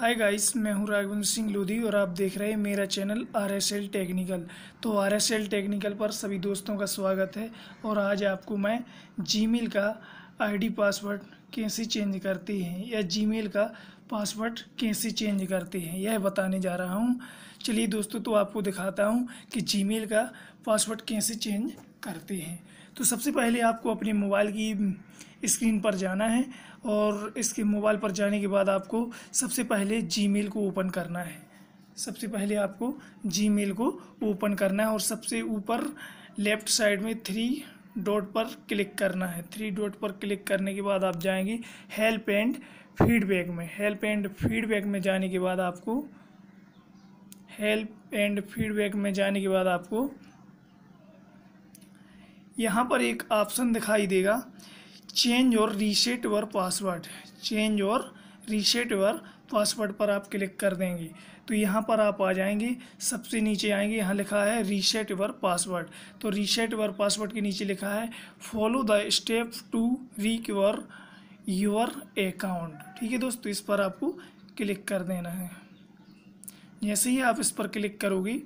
hi guys मैं हूं राघवेंद्र सिंह लोधी और आप देख रहे हैं मेरा channel R S L technical तो आर एस एल टेक्निकल पर सभी दोस्तों का स्वागत है और आज आपको मैं जीमेल का आईडी पासवर्ड कैसे चेंज करती हैं या जीमेल का पासवर्ड कैसे चेंज करते हैं यह बताने जा रहा हूं चलिए दोस्तों तो आपको दिखाता हूँ कि मेल का पासवर्ड कैसे चेंज करते हैं तो सबसे पहले आपको अपने मोबाइल की स्क्रीन पर जाना है और इसके मोबाइल पर जाने के बाद आपको सबसे पहले जीमेल को ओपन करना है सबसे पहले आपको जीमेल को ओपन करना है और सबसे ऊपर लेफ़्ट साइड में थ्री डॉट पर क्लिक करना है थ्री डॉट पर क्लिक करने के बाद आप जाएंगे हेल्प एंड फीडबैक में हेल्प एंड फीडबैक में जाने के बाद आपको हेल्प एंड फीडबैक में जाने के बाद आपको यहाँ पर एक ऑप्शन दिखाई देगा चेंज और रीसेट वर पासवर्ड चेंज और रीसेट वर पासवर्ड पर आप क्लिक कर देंगे तो यहाँ पर आप आ जाएंगे सबसे नीचे आएंगे यहाँ लिखा है रीसेट वर पासवर्ड तो रीसेट वर पासवर्ड के नीचे लिखा है follow the step to recover your account ठीक है दोस्तों इस पर आपको क्लिक कर देना है जैसे ही आप इस पर क्लिक करोगे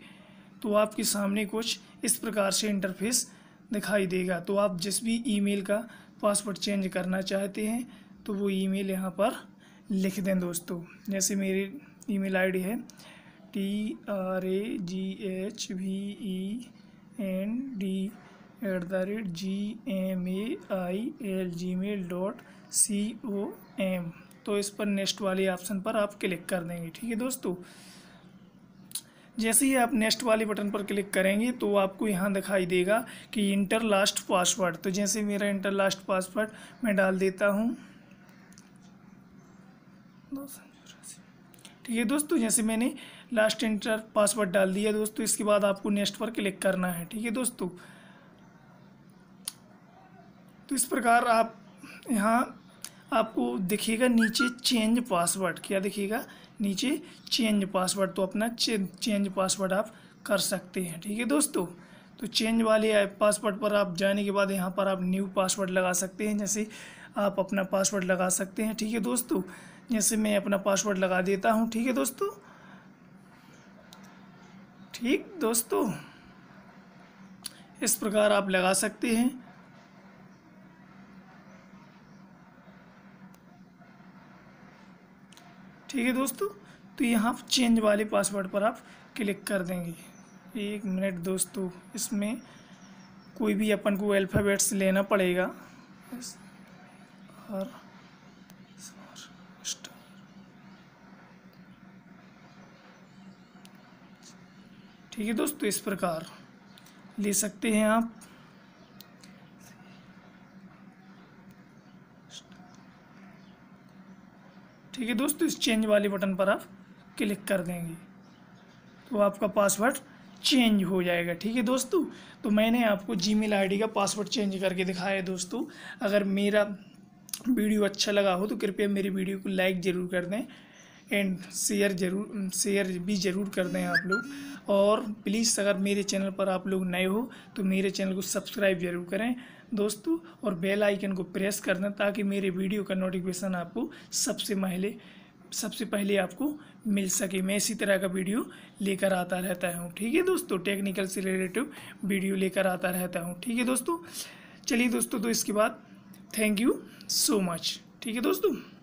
तो आपके सामने कुछ इस प्रकार से इंटरफेस दिखाई देगा तो आप जिस भी ईमेल का पासवर्ड चेंज करना चाहते हैं तो वो ईमेल यहाँ पर लिख दें दोस्तों जैसे मेरी ईमेल आईडी है T R A G H V E N D at the rate G M A I L gmail dot C O M तो इस पर नेक्स्ट वाले ऑप्शन पर आप क्लिक कर देंगे ठीक है दोस्तों जैसे ही आप नेक्स्ट वाले बटन पर क्लिक करेंगे तो आपको यहाँ दिखाई देगा कि इंटर लास्ट पासवर्ड तो जैसे मेरा इंटर लास्ट पासवर्ड मैं डाल देता हूँ ठीक है दोस्तों जैसे मैंने लास्ट इंटर पासवर्ड डाल दिया दोस्तों इसके बाद आपको नेक्स्ट पर क्लिक करना है ठीक है दोस्तों तो इस प्रकार आप यहाँ आपको दिखेगा नीचे चेंज पासवर्ड क्या दिखेगा नीचे चेंज पासवर्ड तो अपना चे, चेंज पासवर्ड आप कर सकते हैं ठीक है दोस्तों तो चेंज वाले पासवर्ड पर आप जाने के बाद यहाँ पर आप न्यू पासवर्ड लगा सकते हैं जैसे आप अपना पासवर्ड लगा सकते हैं ठीक है दोस्तों जैसे मैं अपना पासवर्ड लगा देता हूँ ठीक है दोस्तों ठीक दोस्तों इस प्रकार आप लगा सकते हैं ठीक है दोस्तों तो यहाँ चेंज वाले पासवर्ड पर आप क्लिक कर देंगे एक मिनट दोस्तों इसमें कोई भी अपन को अल्फ़ाबेट्स लेना पड़ेगा और ठीक है दोस्तों इस प्रकार ले सकते हैं आप ठीक है दोस्तों इस चेंज वाले बटन पर आप क्लिक कर देंगे तो आपका पासवर्ड चेंज हो जाएगा ठीक है दोस्तों तो मैंने आपको जीमेल आईडी का पासवर्ड चेंज करके दिखाया है दोस्तों अगर मेरा वीडियो अच्छा लगा हो तो कृपया मेरी वीडियो को लाइक ज़रूर कर दें एंड शेयर जरूर शेयर भी ज़रूर कर दें आप लोग और प्लीज़ अगर मेरे चैनल पर आप लोग नए हो तो मेरे चैनल को सब्सक्राइब ज़रूर करें दोस्तों और बेल आइकन को प्रेस कर दें ताकि मेरे वीडियो का नोटिफिकेशन आपको सबसे पहले सबसे पहले आपको मिल सके मैं इसी तरह का वीडियो लेकर आता रहता हूँ ठीक है दोस्तों टेक्निकल से रिलेटिव वीडियो लेकर आता रहता हूँ ठीक है दोस्तों चलिए दोस्तों तो इसके बाद थैंक यू सो मच ठीक है दोस्तों